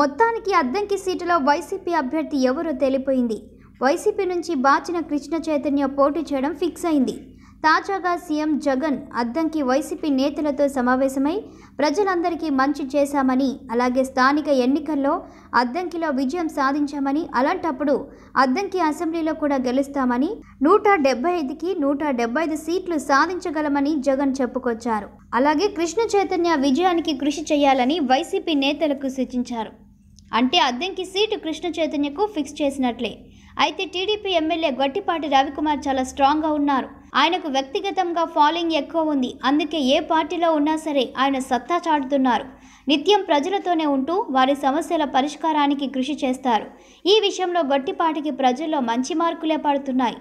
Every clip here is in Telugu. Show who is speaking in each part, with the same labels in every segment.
Speaker 1: మొత్తానికి అద్దంకి సీటులో వైసీపీ అభ్యర్థి ఎవరో తెలిపోయింది వైసీపీ నుంచి బాచిన కృష్ణ చైతన్య పోటీ చేయడం ఫిక్స్ అయింది తాజాగా సీఎం జగన్ అద్దంకి వైసీపీ నేతలతో సమావేశమై ప్రజలందరికీ మంచి చేశామని అలాగే స్థానిక ఎన్నికల్లో అద్దంకిలో విజయం సాధించామని అలాంటప్పుడు అద్దంకి అసెంబ్లీలో కూడా గెలుస్తామని నూట డెబ్బై ఐదుకి నూట డెబ్బై ఐదు సీట్లు సాధించగలమని జగన్ చెప్పుకొచ్చారు అలాగే కృష్ణ చైతన్య విజయానికి కృషి చేయాలని వైసీపీ నేతలకు సూచించారు అంటే అద్దెంకి సీటు కృష్ణ చైతన్యకు ఫిక్స్ చేసినట్లే అయితే టీడీపీ ఎమ్మెల్యే గట్టిపాటి రవికుమార్ చాలా స్ట్రాంగ్గా ఉన్నారు ఆయనకు వ్యక్తిగతంగా ఫాలోయింగ్ ఎక్కువ ఉంది అందుకే ఏ పార్టీలో ఉన్నా సరే ఆయన సత్తా చాటుతున్నారు నిత్యం ప్రజలతోనే ఉంటూ వారి సమస్యల పరిష్కారానికి కృషి చేస్తారు ఈ విషయంలో గట్టిపాటికి ప్రజల్లో మంచి మార్కులే పడుతున్నాయి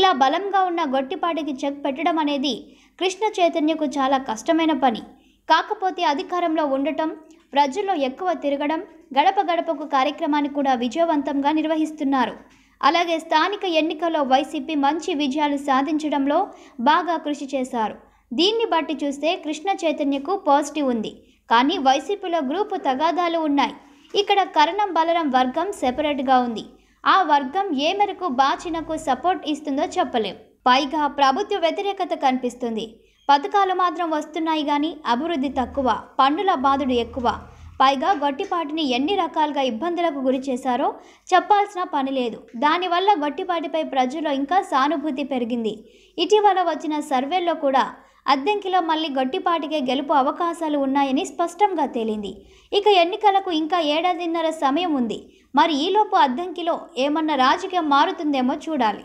Speaker 1: ఇలా బలంగా ఉన్న గొట్టిపాటికి చెక్ పెట్టడం అనేది కృష్ణ చైతన్యకు చాలా కష్టమైన పని కాకపోతే అధికారంలో ఉండటం ప్రజల్లో ఎక్కువ తిరగడం గడప గడపకు కార్యక్రమాన్ని కూడా విజయవంతంగా నిర్వహిస్తున్నారు అలాగే స్థానిక ఎన్నికల్లో వైసీపీ మంచి విజయాలు సాధించడంలో బాగా కృషి చేశారు దీన్ని బట్టి చూస్తే కృష్ణ చైతన్యకు పాజిటివ్ ఉంది కానీ వైసీపీలో గ్రూపు తగాదాలు ఉన్నాయి ఇక్కడ కరణం బలరం వర్గం సెపరేట్గా ఉంది ఆ వర్గం ఏ మేరకు బాచినకు సపోర్ట్ ఇస్తుందో చెప్పలేం పైగా ప్రభుత్వ వ్యతిరేకత కనిపిస్తుంది పథకాలు మాత్రం వస్తున్నాయి కానీ అభివృద్ధి తక్కువ పన్నుల బాధుడు ఎక్కువ పైగా గట్టిపాటిని ఎన్ని రకాలుగా ఇబ్బందులకు గురి చేశారో చెప్పాల్సిన పని లేదు దానివల్ల గట్టిపాటిపై ప్రజల్లో ఇంకా సానుభూతి పెరిగింది ఇటీవల వచ్చిన సర్వేల్లో కూడా అద్దెంకిలో మళ్ళీ గట్టిపాటికే గెలుపు అవకాశాలు ఉన్నాయని స్పష్టంగా తేలింది ఇక ఎన్నికలకు ఇంకా ఏడాదిన్నర సమయం ఉంది మరి ఈలోపు అద్దెంకిలో ఏమన్నా రాజకీయం మారుతుందేమో చూడాలి